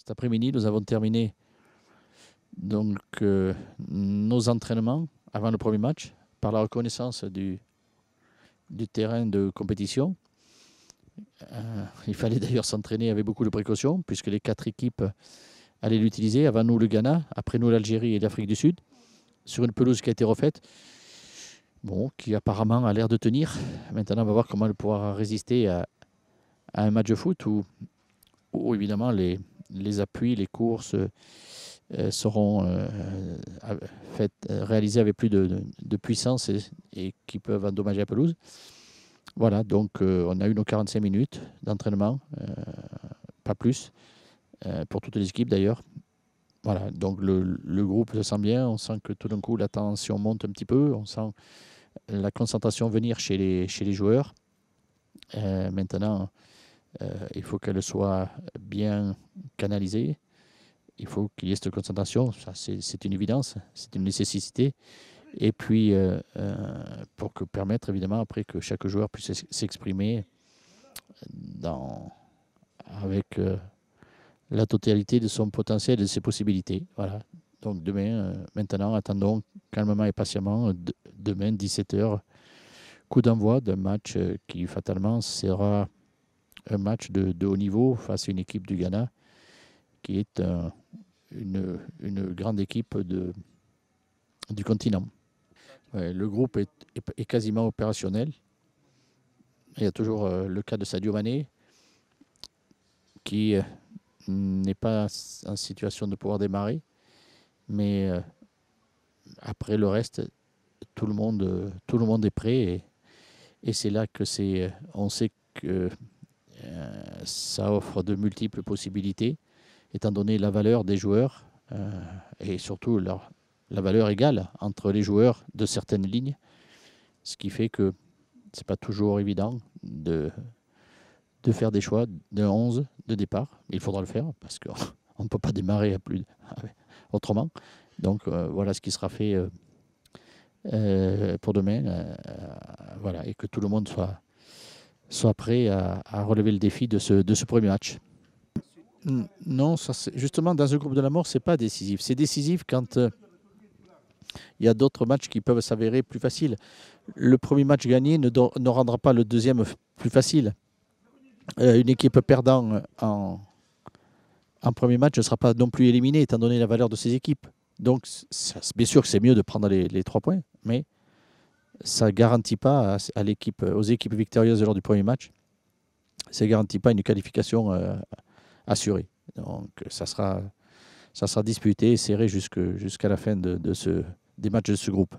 Cet après-midi, nous avons terminé donc, euh, nos entraînements avant le premier match par la reconnaissance du, terrain de compétition. Euh, il fallait d'ailleurs s'entraîner avec beaucoup de précautions puisque les quatre équipes allaient l'utiliser. Avant nous, le Ghana, après nous, l'Algérie et l'Afrique du Sud, sur une pelouse qui a été refaite. Bon, qui apparemment a l'air de tenir. Maintenant, on va voir comment elle pourra résister à, un match de foot où, où évidemment, les, les appuis, les courses euh, euh, seront euh, réalisées avec plus de, puissance et, qui peuvent endommager la pelouse. Voilà, donc on a eu nos 45 minutes d'entraînement, pas plus, pour toutes les équipes d'ailleurs. Voilà, donc le, groupe se sent bien, on sent que tout d'un coup la tension monte un petit peu, on sent la concentration venir chez les, chez les joueurs. maintenant, il faut qu'elle soit bien canaliser. Il faut qu'il y ait cette concentration. C'est une évidence, c'est une nécessité. Et puis, euh, euh, pour que permettre, évidemment, après que chaque joueur puisse s'exprimer avec euh, la totalité de son potentiel et de ses possibilités. Voilà. Donc demain, maintenant, attendons calmement et patiemment. demain, 17h, coup d'envoi d'un match qui fatalement sera un match de, haut niveau face à une équipe du Ghana qui est une, grande équipe du continent. le groupe est, quasiment opérationnel. Il y a toujours euh, le cas de Sadio Mané, qui euh, n'est pas en situation de pouvoir démarrer, mais euh, après le reste, tout le monde, tout le monde est prêt et, et c'est là que c'est, on sait que ça offre de multiples possibilités étant donné la valeur des joueurs euh, et surtout leur, la valeur égale entre les joueurs de certaines lignes, ce qui fait que ce n'est pas toujours évident de, faire des choix de 11 de départ. Il faudra le faire parce qu'on ne peut pas démarrer à plus autrement. Donc euh, voilà ce qui sera fait euh, pour demain. voilà, et que tout le monde soit, prêt à, relever le défi de ce premier match. Non, ça, justement, dans un groupe de la mort, ce n'est pas décisif. C'est décisif quand euh, il y a d'autres matchs qui peuvent s'avérer plus faciles. Le premier match gagné ne, ne rendra pas le deuxième plus facile. Euh, une équipe perdant euh, en, premier match ne sera pas non plus éliminée, étant donné la valeur de ses équipes. Donc, bien sûr que c'est mieux de prendre les, trois points, mais ça ne garantit pas à, aux équipes victorieuses lors du premier match, ça ne garantit pas une qualification assuré. Donc ça sera, ça sera disputé et serré jusqu'à la fin de ce, des matchs de ce groupe.